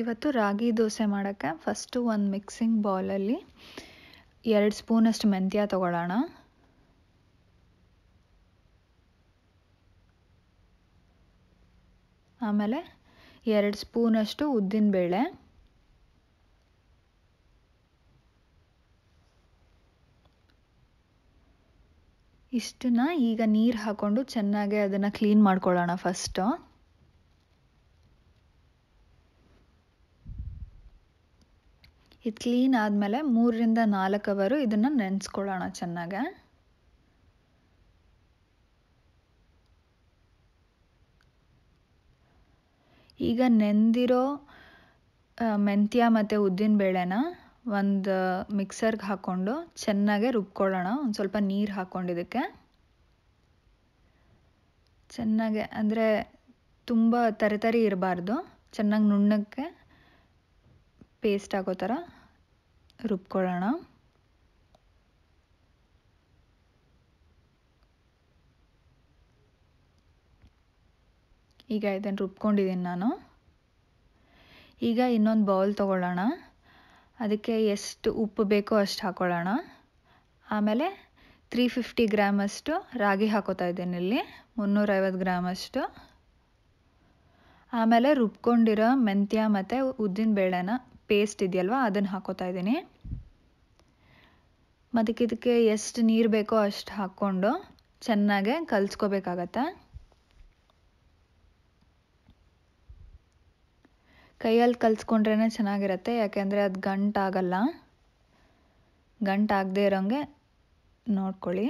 ಇವತ್ತು ರಾಗಿ ದೋಸೆ ಮಾಡೋಕ್ಕೆ ಫಸ್ಟು ಒಂದು ಮಿಕ್ಸಿಂಗ್ ಬೌಲಲ್ಲಿ ಎರಡು ಸ್ಪೂನಷ್ಟು ಮೆಂತ್ಯ ತಗೊಳ್ಳೋಣ ಆಮೇಲೆ ಎರಡು ಸ್ಪೂನಷ್ಟು ಉದ್ದಿನಬೇಳೆ ಇಷ್ಟನ್ನ ಈಗ ನೀರು ಹಾಕ್ಕೊಂಡು ಚೆನ್ನಾಗಿ ಅದನ್ನು ಕ್ಲೀನ್ ಮಾಡ್ಕೊಳ್ಳೋಣ ಫಸ್ಟು ಇದು ಕ್ಲೀನ್ ಆದಮೇಲೆ ಮೂರರಿಂದ ನಾಲ್ಕು ಅವರು ಇದನ್ನು ನೆನೆಸ್ಕೊಳ್ಳೋಣ ಚೆನ್ನಾಗೆ ಈಗ ನೆಂದಿರೋ ಮೆಂತ್ಯ ಮತ್ತು ಉದ್ದಿನಬೇಳೆನ ಒಂದು ಮಿಕ್ಸರ್ಗೆ ಹಾಕ್ಕೊಂಡು ಚೆನ್ನಾಗೆ ರುಬ್ಕೊಳ್ಳೋಣ ಒಂದು ಸ್ವಲ್ಪ ನೀರು ಹಾಕ್ಕೊಂಡಿದ್ದಕ್ಕೆ ಚೆನ್ನಾಗೆ ಅಂದರೆ ತುಂಬ ತರೆತರಿ ಇರಬಾರ್ದು ಚೆನ್ನಾಗಿ ನುಣ್ಣಕ್ಕೆ ಪೇಸ್ಟ್ ಆಗೋ ಥರ ರುಬ್ಕೊಳ್ಳೋಣ ಈಗ ಇದನ್ನು ರುಬ್ಕೊಂಡಿದ್ದೀನಿ ನಾನು ಈಗ ಇನ್ನೊಂದು ಬೌಲ್ ತಗೊಳ್ಳೋಣ ಅದಕ್ಕೆ ಎಷ್ಟು ಉಪ್ಪು ಬೇಕೋ ಅಷ್ಟು ಹಾಕ್ಕೊಳ್ಳೋಣ ಆಮೇಲೆ ತ್ರೀ ಫಿಫ್ಟಿ ಅಷ್ಟು ರಾಗಿ ಹಾಕೋತಾ ಇದ್ದೀನಿ ಇಲ್ಲಿ ಮುನ್ನೂರೈವತ್ತು ಗ್ರಾಮಷ್ಟು ಆಮೇಲೆ ರುಬ್ಕೊಂಡಿರೋ ಮೆಂತ್ಯ ಮತ್ತು ಉದ್ದಿನ ಬೇಳೆನ ಪೇಸ್ಟ್ ಇದೆಯಲ್ವಾ ಅದನ್ನು ಹಾಕೋತಾ ಇದ್ದೀನಿ ಮದಕ್ಕಿದಕ್ಕೆ ಎಷ್ಟು ನೀರು ಬೇಕೋ ಅಷ್ಟು ಹಾಕ್ಕೊಂಡು ಚೆನ್ನಾಗೆ ಕಲ್ಸ್ಕೋಬೇಕಾಗತ್ತೆ ಕೈಯಲ್ಲಿ ಕಲಿಸ್ಕೊಂಡ್ರೇ ಚೆನ್ನಾಗಿರುತ್ತೆ ಯಾಕೆಂದರೆ ಅದು ಗಂಟಾಗಲ್ಲ ಗಂಟಾಗದೇ ಇರೋಂಗೆ ನೋಡ್ಕೊಳ್ಳಿ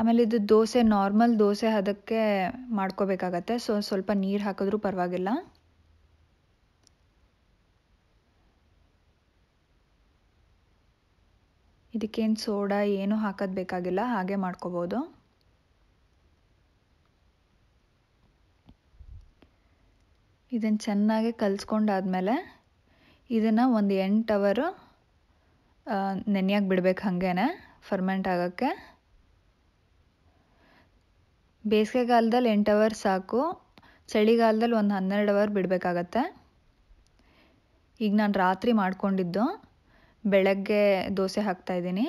ಆಮೇಲೆ ಇದು ದೋಸೆ ನಾರ್ಮಲ್ ದೋಸೆ ಅದಕ್ಕೆ ಮಾಡ್ಕೋಬೇಕಾಗತ್ತೆ ಸೊ ಸ್ವಲ್ಪ ನೀರು ಹಾಕಿದ್ರೂ ಪರವಾಗಿಲ್ಲ ಇದಕ್ಕೇನು ಸೋಡಾ ಏನೂ ಹಾಕೋದು ಬೇಕಾಗಿಲ್ಲ ಹಾಗೆ ಮಾಡ್ಕೋಬೋದು ಇದನ್ನು ಚೆನ್ನಾಗಿ ಕಲಿಸ್ಕೊಂಡಾದ್ಮೇಲೆ ಇದನ್ನು ಒಂದು ಎಂಟು ಅವರು ನೆನೆಯಾಗಿ ಬಿಡ್ಬೇಕು ಹಾಗೇನೆ ಫರ್ಮೆಂಟ್ ಆಗೋಕ್ಕೆ ಬೇಸಿಗೆಗಾಲದಲ್ಲಿ ಎಂಟು ಅವರ್ ಸಾಕು ಚಳಿಗಾಲದಲ್ಲಿ ಒಂದು ಹನ್ನೆರಡು ಅವರ್ ಬಿಡಬೇಕಾಗತ್ತೆ ಈಗ ನಾನು ರಾತ್ರಿ ಮಾಡ್ಕೊಂಡಿದ್ದು ಬೆಳಗ್ಗೆ ದೋಸೆ ಹಾಕ್ತಾಯಿದ್ದೀನಿ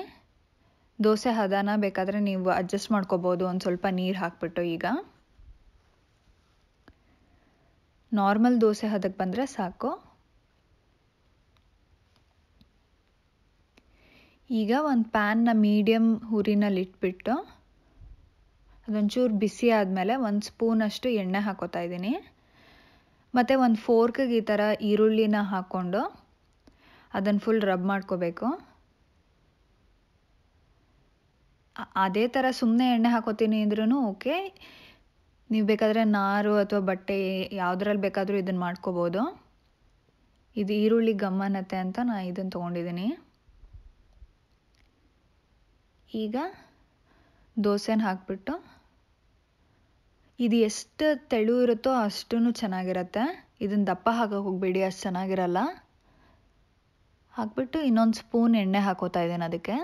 ದೋಸೆ ಹದನ ಬೇಕಾದರೆ ನೀವು ಅಡ್ಜಸ್ಟ್ ಮಾಡ್ಕೋಬೋದು ಒಂದು ಸ್ವಲ್ಪ ನೀರು ಹಾಕ್ಬಿಟ್ಟು ಈಗ ನಾರ್ಮಲ್ ದೋಸೆ ಹದಕ್ಕೆ ಬಂದರೆ ಸಾಕು ಈಗ ಒಂದು ಪ್ಯಾನ್ನ ಮೀಡಿಯಮ್ ಹುರಿನಲ್ಲಿ ಇಟ್ಬಿಟ್ಟು ಅದೊಂಚೂರು ಬಿಸಿ ಆದಮೇಲೆ ಒಂದು ಸ್ಪೂನಷ್ಟು ಎಣ್ಣೆ ಹಾಕೋತಾ ಇದ್ದೀನಿ ಮತ್ತು ಒಂದು ಫೋರ್ಕಿಗೆ ಈ ಥರ ಈರುಳ್ಳಿನ ಹಾಕ್ಕೊಂಡು ಅದನ್ನು ಫುಲ್ ರಬ್ ಮಾಡ್ಕೋಬೇಕು ಅದೇ ಥರ ಸುಮ್ಮನೆ ಎಣ್ಣೆ ಹಾಕೋತೀನಿ ಅಂದ್ರೂ ಓಕೆ ನೀವು ಬೇಕಾದರೆ ನಾರು ಅಥವಾ ಬಟ್ಟೆ ಯಾವುದ್ರಲ್ಲಿ ಬೇಕಾದರೂ ಇದನ್ನು ಮಾಡ್ಕೋಬೋದು ಇದು ಈರುಳ್ಳಿ ಗಮ್ಮನತ್ತೆ ಅಂತ ನಾನು ಇದನ್ನು ತೊಗೊಂಡಿದ್ದೀನಿ ಈಗ ದೋಸೆನ ಹಾಕಿಬಿಟ್ಟು ಇದು ಎಷ್ಟು ತೆಳು ಇರುತ್ತೋ ಅಷ್ಟೂ ಚೆನ್ನಾಗಿರತ್ತೆ ಇದನ್ನು ದಪ್ಪ ಹಾಕಕ್ಕೆ ಹೋಗಬೇಡಿ ಅಷ್ಟು ಚೆನ್ನಾಗಿರಲ್ಲ ಹಾಕ್ಬಿಟ್ಟು ಇನ್ನೊಂದು ಸ್ಪೂನ್ ಎಣ್ಣೆ ಹಾಕೋತಾ ಇದ್ದೇನೆ ಅದಕ್ಕೆ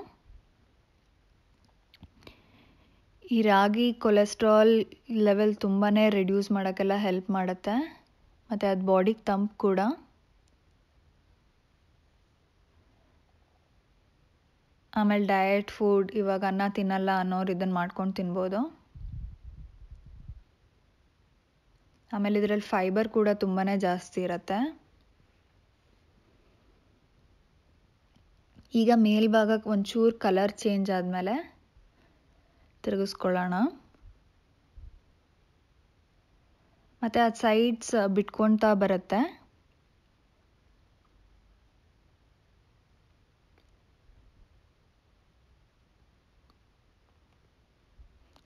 ಈ ರಾಗಿ ಕೊಲೆಸ್ಟ್ರಾಲ್ ಲೆವೆಲ್ ತುಂಬಾ ರೆಡ್ಯೂಸ್ ಮಾಡೋಕ್ಕೆಲ್ಲ ಹೆಲ್ಪ್ ಮಾಡುತ್ತೆ ಮತ್ತು ಅದು ಬಾಡಿಗೆ ತಂಪು ಕೂಡ ಆಮೇಲೆ ಡಯಟ್ ಫುಡ್ ಇವಾಗ ಅನ್ನ ತಿನ್ನಲ್ಲ ಅನ್ನೋರು ಇದನ್ನು ಮಾಡ್ಕೊಂಡು ತಿನ್ಬೋದು ಆಮೇಲೆ ಇದರಲ್ಲಿ ಫೈಬರ್ ಕೂಡ ತುಂಬಾ ಜಾಸ್ತಿ ಇರುತ್ತೆ ಈಗ ಮೇಲ್ಭಾಗಕ್ಕೆ ಒಂಚೂರು ಕಲರ್ ಚೇಂಜ್ ಆದಮೇಲೆ ತಿರುಗಿಸ್ಕೊಳ್ಳೋಣ ಮತ್ತು ಅದು ಸೈಡ್ಸ್ ಬಿಟ್ಕೊತಾ ಬರುತ್ತೆ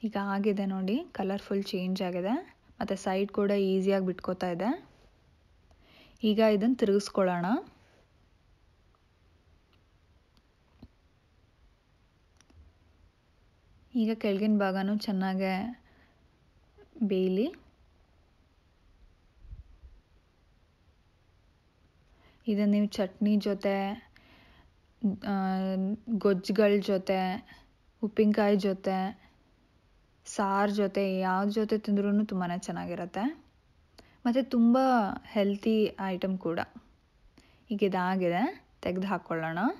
ಈಗ ಆಗಿದೆ ನೋಡಿ ಕಲರ್ಫುಲ್ ಚೇಂಜ್ ಆಗಿದೆ ಮತ್ತು ಸೈಡ್ ಕೂಡ ಈಸಿಯಾಗಿ ಬಿಟ್ಕೋತಾ ಇದೆ ಈಗ ಇದನ್ನು ತಿರುಗಿಸ್ಕೊಳ್ಳೋಣ ಈಗ ಕೆಳಗಿನ ಭಾಗನೂ ಚೆನ್ನಾಗೆ ಬೇಯಲಿ ಇದನ್ನು ನೀವು ಚಟ್ನಿ ಜೊತೆ ಗೊಜ್ಜುಗಳ ಜೊತೆ ಉಪ್ಪಿನಕಾಯಿ ಜೊತೆ ಸಾರ್ ಜೊತೆ ಯಾವ ಜೊತೆ ತಿಂದ್ರೂ ತುಂಬಾ ಚೆನ್ನಾಗಿರುತ್ತೆ ಮತ್ತು ತುಂಬ ಹೆಲ್ತಿ ಐಟಮ್ ಕೂಡ ಈಗ ಇದಾಗಿದೆ ತೆಗ್ದು ಹಾಕ್ಕೊಳ್ಳೋಣ